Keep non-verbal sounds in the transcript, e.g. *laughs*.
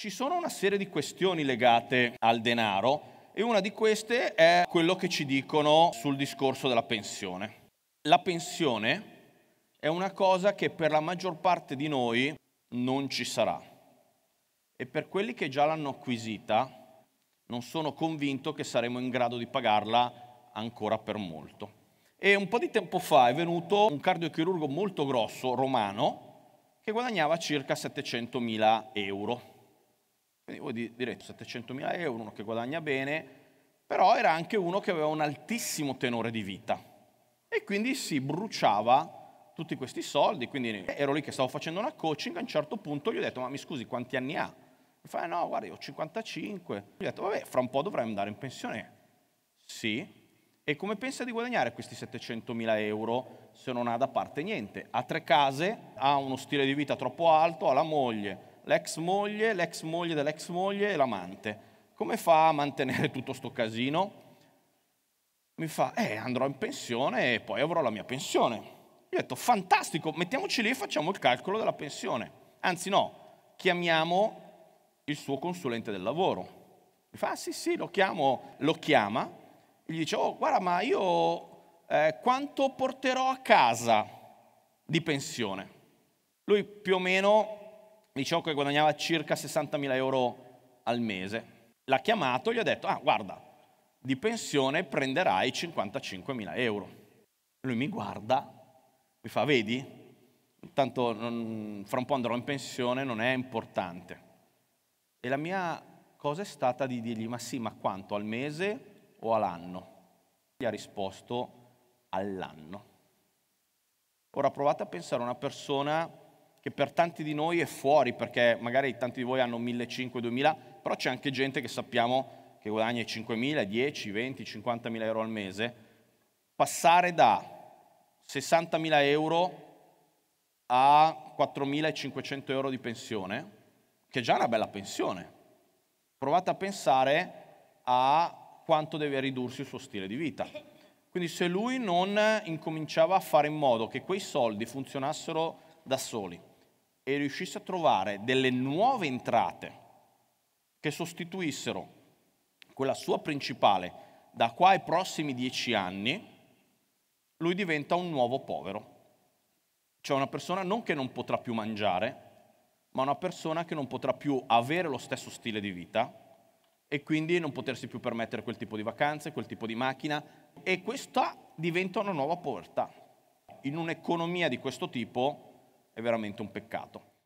Ci sono una serie di questioni legate al denaro e una di queste è quello che ci dicono sul discorso della pensione. La pensione è una cosa che per la maggior parte di noi non ci sarà e per quelli che già l'hanno acquisita non sono convinto che saremo in grado di pagarla ancora per molto. E un po' di tempo fa è venuto un cardiochirurgo molto grosso, romano, che guadagnava circa 700.000 euro. Quindi voi direte 700.000 euro, uno che guadagna bene, però era anche uno che aveva un altissimo tenore di vita e quindi si bruciava tutti questi soldi, quindi ero lì che stavo facendo una coaching, a un certo punto gli ho detto ma mi scusi quanti anni ha? Mi fa eh, no guarda io ho 55, gli ho detto vabbè fra un po' dovrei andare in pensione, sì, e come pensa di guadagnare questi 700.000 euro se non ha da parte niente? Ha tre case, ha uno stile di vita troppo alto, ha la moglie, l'ex moglie, l'ex moglie dell'ex moglie e l'amante. Come fa a mantenere *laughs* tutto sto casino? Mi fa, eh, andrò in pensione e poi avrò la mia pensione. Io ho detto, fantastico, mettiamoci lì e facciamo il calcolo della pensione. Anzi no, chiamiamo il suo consulente del lavoro. Mi fa, ah, sì, sì, lo chiamo, lo chiama. E gli dice, oh, guarda, ma io eh, quanto porterò a casa di pensione? Lui più o meno diciamo che guadagnava circa 60.000 euro al mese. L'ha chiamato e gli ha detto, ah guarda, di pensione prenderai 55.000 euro. Lui mi guarda, mi fa, vedi, tanto non, fra un po' andrò in pensione, non è importante. E la mia cosa è stata di dirgli, ma sì, ma quanto, al mese o all'anno? Gli ha risposto all'anno. Ora provate a pensare a una persona che per tanti di noi è fuori, perché magari tanti di voi hanno 1.500-2.000, però c'è anche gente che sappiamo che guadagna 5.000, 10, 20, 50.000 euro al mese. Passare da 60.000 euro a 4.500 euro di pensione, che è già una bella pensione. Provate a pensare a quanto deve ridursi il suo stile di vita. Quindi se lui non incominciava a fare in modo che quei soldi funzionassero da soli, e riuscisse a trovare delle nuove entrate che sostituissero quella sua principale da qua ai prossimi dieci anni, lui diventa un nuovo povero. Cioè una persona non che non potrà più mangiare, ma una persona che non potrà più avere lo stesso stile di vita e quindi non potersi più permettere quel tipo di vacanze, quel tipo di macchina e questa diventa una nuova povertà. In un'economia di questo tipo veramente un peccato.